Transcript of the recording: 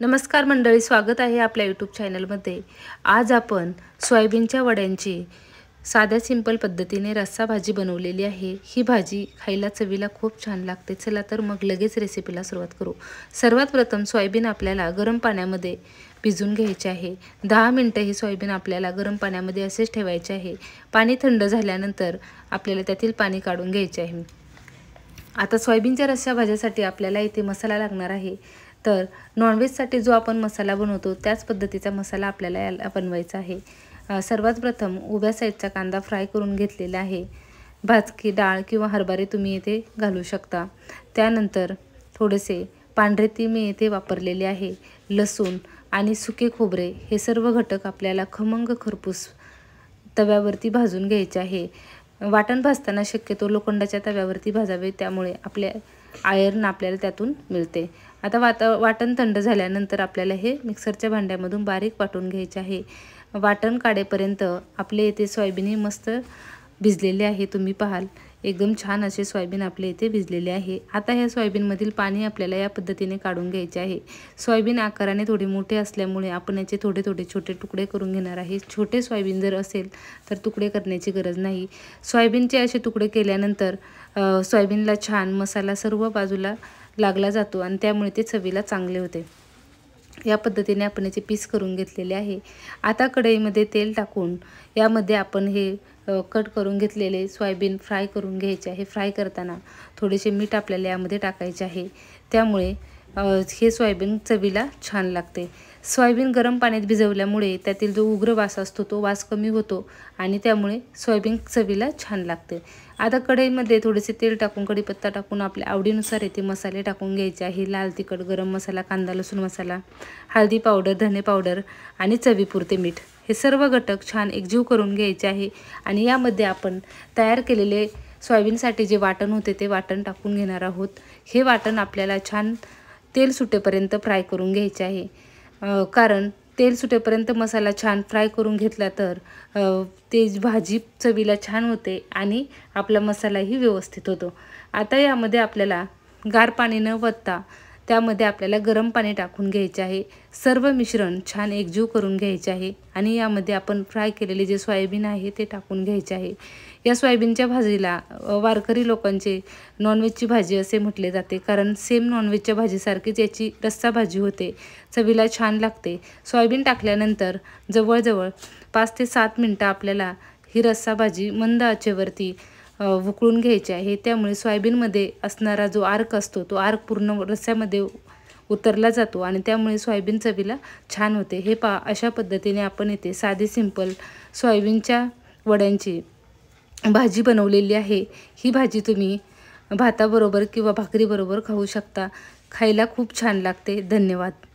नमस्कार मंडळी स्वागत आहे आपल्या यूट्यूब चॅनलमध्ये आज आपण सोयाबीनच्या वड्यांची साध्या सिंपल पद्धतीने रस्सा भाजी बनवलेली आहे ही भाजी खायला चवीला खूप छान लागते चला तर मग लगेच रेसिपीला सुरुवात करू सर्वात प्रथम सोयाबीन आपल्याला गरम पाण्यामध्ये भिजून घ्यायचे आहे दहा मिनटं ही सोयाबीन आपल्याला गरम पाण्यामध्ये असेच ठेवायचे आहे पाणी थंड झाल्यानंतर आपल्याला त्यातील पाणी काढून घ्यायचे आहे आता सोयाबीनच्या रस्सा भाज्यासाठी आपल्याला इथे मसाला लागणार आहे तर नॉनव्हेजसाठी जो आपण मसाला बनवतो त्याच पद्धतीचा मसाला आपल्याला याला बनवायचा आहे सर्वात प्रथम उभ्या साईडचा कांदा फ्राय करून घेतलेला आहे भाजकी डाळ किंवा हरभरे तुम्ही येथे घालू शकता त्यानंतर थोडेसे पांढरे ती मी येथे वापरलेले आहे लसूण आणि सुके खोबरे हे सर्व घटक आपल्याला खमंग खरपूस तव्यावरती भाजून घ्यायचे आहे वाटण भाजताना शक्यतो लोखंडाच्या तव्यावरती भाजावे त्यामुळे आपल्या आयर्न आपल्याला त्यातून मिळते आता वाता वाटण थंड झाल्यानंतर आपल्याला हे मिक्सरच्या भांड्यामधून बारीक वाटून घ्यायचे आहे वाटण काढेपर्यंत आपले येथे सोयाबीन मस्त भिजलेले आहे तुम्ही पाहाल एकदम छान असे सोयाबीन आपले इथे भिजलेले आहे आता ह्या सोयाबीनमधील पाणी आपल्याला या पद्धतीने काढून घ्यायचे आहे सोयाबीन आकाराने थोडे मोठे असल्यामुळे आपण याचे थोडे थोडे छोटे तुकडे करून घेणार आहे छोटे सोयाबीन जर असेल तर तुकडे करण्याची गरज नाही सोयाबीनचे असे तुकडे केल्यानंतर सोयाबीनला छान मसाला सर्व बाजूला लागला जातो आणि त्यामुळे ते चवीला चांगले होते या पद्धतीने आपण याचे पीस करून घेतलेले आहे आता कढईमध्ये तेल टाकून यामध्ये आपण हे कट करून घेतलेले सोयाबीन फ्राय करून घ्यायचे आहे फ्राय करताना थोडेसे मीठ आपल्याला यामध्ये टाकायचे आहे त्यामुळे हे सोयाबीन चवीला छान लागते सोयाबीन गरम पाण्यात भिजवल्यामुळे त्यातील जो उग्र वास असतो तो वास कमी होतो आणि त्यामुळे सोयाबीन चवीला छान लागते आता कढईमध्ये थोडेसे तेल टाकून कढीपत्ता टाकून आपल्या आवडीनुसार येथे मसाले टाकून घ्यायचे आहे लाल तिखट गरम मसाला कांदा लसूण मसाला हळदी पावडर धने पावडर आणि चवीपुरते मीठ हे सर्व घटक छान एकजीव करून घ्यायचे आहे आणि यामध्ये आपण तयार केलेले सोयाबीनसाठी जे वाटण होते ते वाटण टाकून घेणार आहोत हे वाटण आपल्याला छान तेल सुटेपर्यंत फ्राय करून घ्यायचे आहे कारण तेल सुटेपर्यंत मसाला छान फ्राय करून घेतला तर ते भाजी चवीला छान होते आणि आपला मसालाही व्यवस्थित होतो आता यामध्ये आपल्याला गार पाणी न वतता त्यामध्ये आपल्याला गरम पाणी टाकून घ्यायचे आहे सर्व मिश्रण छान एकजीव करून घ्यायचे आहे आणि यामध्ये आपण फ्राय केलेले जे सोयाबीन आहे ते टाकून घ्यायचे आहे या सोयाबीनच्या भाजीला वारकरी लोकांचे नॉनव्हेजची भाजी असे म्हटले जाते कारण सेम नॉनव्हेजच्या भाजीसारखीच याची रस्सा भाजी होते चवीला छान लागते सोयाबीन टाकल्यानंतर जवळजवळ पाच ते सात मिनटं आपल्याला ही रस्सा भाजी मंद आचेवरती उकळून घ्यायचे आहे त्यामुळे सोयाबीनमध्ये असणारा जो आर्क असतो तो आर्क पूर्ण रस्यामध्ये उतरला जातो आणि त्यामुळे सोयाबीन चवीला छान होते हे पा अशा पद्धतीने आपण इथे साधे सिंपल सोयाबीनच्या वड्यांची भाजी बनवलेली आहे ही भाजी तुम्ही भाताबरोबर किंवा भाकरीबरोबर खाऊ शकता खायला खूप छान लागते धन्यवाद